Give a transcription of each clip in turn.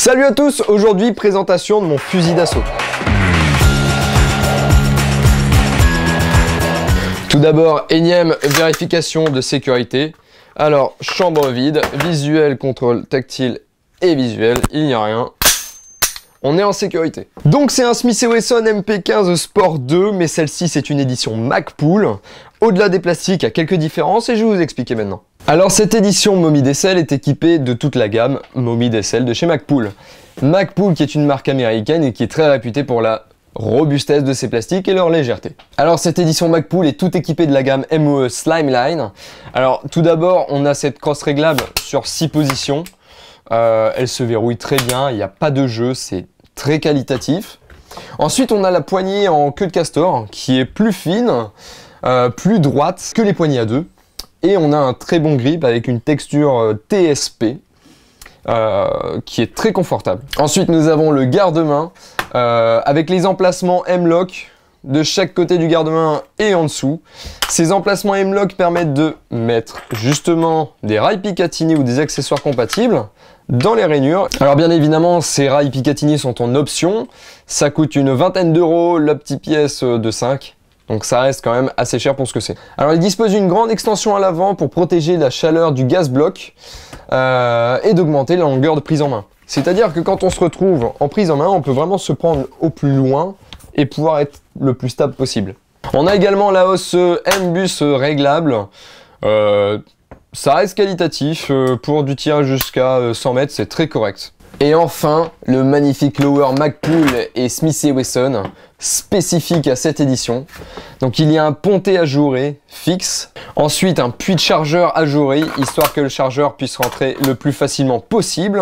Salut à tous, aujourd'hui présentation de mon fusil d'assaut. Tout d'abord, énième vérification de sécurité. Alors, chambre vide, visuel, contrôle tactile et visuel, il n'y a rien. On est en sécurité. Donc c'est un Smith Wesson MP15 Sport 2, mais celle-ci c'est une édition MacPool. Au-delà des plastiques, il y a quelques différences et je vais vous expliquer maintenant. Alors cette édition Momie Dessel est équipée de toute la gamme Momie Dessel de chez MacPool. MacPool qui est une marque américaine et qui est très réputée pour la robustesse de ses plastiques et leur légèreté. Alors cette édition MacPool est tout équipée de la gamme MOE Slimeline. Alors tout d'abord on a cette crosse réglable sur 6 positions. Euh, elle se verrouille très bien, il n'y a pas de jeu, c'est très qualitatif. Ensuite on a la poignée en queue de castor qui est plus fine, euh, plus droite que les poignées à deux. Et on a un très bon grip avec une texture euh, TSP euh, qui est très confortable. Ensuite, nous avons le garde-main euh, avec les emplacements M-Lock de chaque côté du garde-main et en dessous. Ces emplacements M-Lock permettent de mettre justement des rails picatinny ou des accessoires compatibles dans les rainures. Alors bien évidemment, ces rails picatinny sont en option. Ça coûte une vingtaine d'euros la petite pièce de 5. Donc ça reste quand même assez cher pour ce que c'est. Alors il dispose d'une grande extension à l'avant pour protéger la chaleur du gaz bloc euh, et d'augmenter la longueur de prise en main. C'est-à-dire que quand on se retrouve en prise en main, on peut vraiment se prendre au plus loin et pouvoir être le plus stable possible. On a également la hausse M-Bus réglable. Euh, ça reste qualitatif. Euh, pour du tir jusqu'à 100 mètres, c'est très correct. Et enfin, le magnifique Lower Magpul et Smith Wesson, spécifique à cette édition. Donc il y a un ponté ajouré fixe, ensuite un puits de chargeur ajouré, histoire que le chargeur puisse rentrer le plus facilement possible.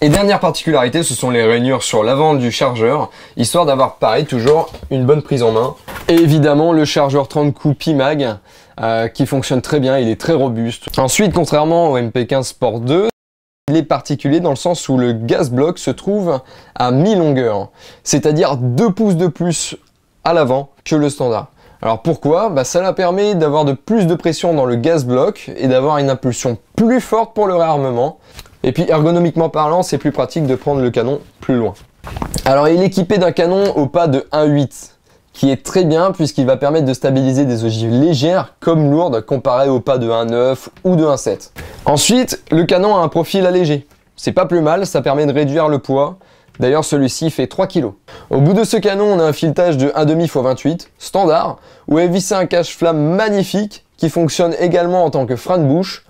Et dernière particularité, ce sont les rainures sur l'avant du chargeur, histoire d'avoir pareil toujours une bonne prise en main. Et évidemment le chargeur 30 coups PIMAG, euh, qui fonctionne très bien, il est très robuste. Ensuite, contrairement au MP15 Sport 2, il est particulier dans le sens où le gaz bloc se trouve à mi-longueur, c'est-à-dire 2 pouces de plus à l'avant que le standard. Alors pourquoi bah Ça la permet d'avoir de plus de pression dans le gaz bloc et d'avoir une impulsion plus forte pour le réarmement. Et puis ergonomiquement parlant, c'est plus pratique de prendre le canon plus loin. Alors il est équipé d'un canon au pas de 1.8 qui est très bien puisqu'il va permettre de stabiliser des ogives légères comme lourdes comparé au pas de 1.9 ou de 1.7. Ensuite, le canon a un profil allégé. C'est pas plus mal, ça permet de réduire le poids. D'ailleurs, celui-ci fait 3 kg. Au bout de ce canon, on a un filetage de 1,5 x 28, standard, où est vissé un cache-flamme magnifique qui fonctionne également en tant que frein de bouche.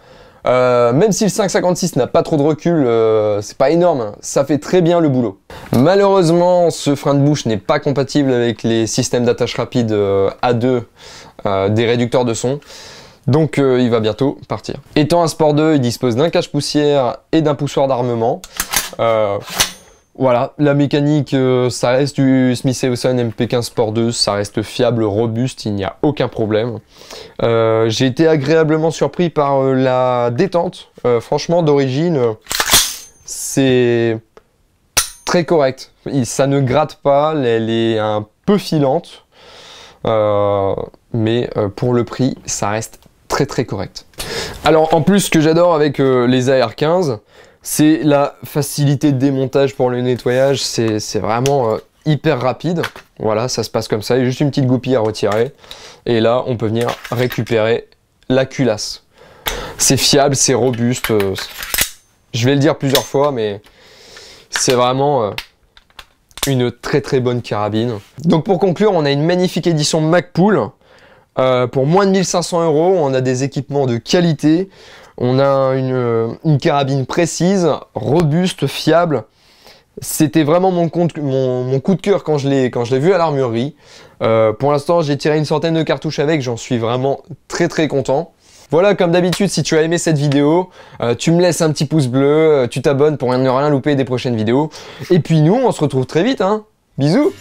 Euh, même si le 5.56 n'a pas trop de recul, euh, c'est pas énorme, hein. ça fait très bien le boulot. Malheureusement, ce frein de bouche n'est pas compatible avec les systèmes d'attache rapide euh, A2 des réducteurs de son. Donc euh, il va bientôt partir. Étant un Sport 2, il dispose d'un cache-poussière et d'un poussoir d'armement. Euh, voilà, la mécanique, euh, ça reste du Smith Wesson MP15 Sport 2, ça reste fiable, robuste, il n'y a aucun problème. J'ai été agréablement surpris par la détente. franchement, d'origine, c'est très correct. Ça ne gratte pas, elle est un peu filante. mais pour le prix, ça reste très très correct. Alors en plus ce que j'adore avec euh, les AR15, c'est la facilité de démontage pour le nettoyage, c'est vraiment euh, hyper rapide. Voilà, ça se passe comme ça, il y a juste une petite goupille à retirer. Et là, on peut venir récupérer la culasse. C'est fiable, c'est robuste. Euh, je vais le dire plusieurs fois, mais c'est vraiment une très très bonne carabine. Donc pour conclure, on a une magnifique édition MacPool. Euh, pour moins de 1500 euros, on a des équipements de qualité, on a une, euh, carabine précise, robuste, fiable. C'était vraiment mon, coup de cœur quand je l'ai vu à l'armurerie. Euh, pour l'instant, j'ai tiré une centaine de cartouches avec, j'en suis vraiment très très content. Voilà, comme d'habitude, si tu as aimé cette vidéo, tu me laisses un petit pouce bleu, tu t'abonnes pour ne rien louper des prochaines vidéos. Et puis nous, on se retrouve très vite. Hein. Bisous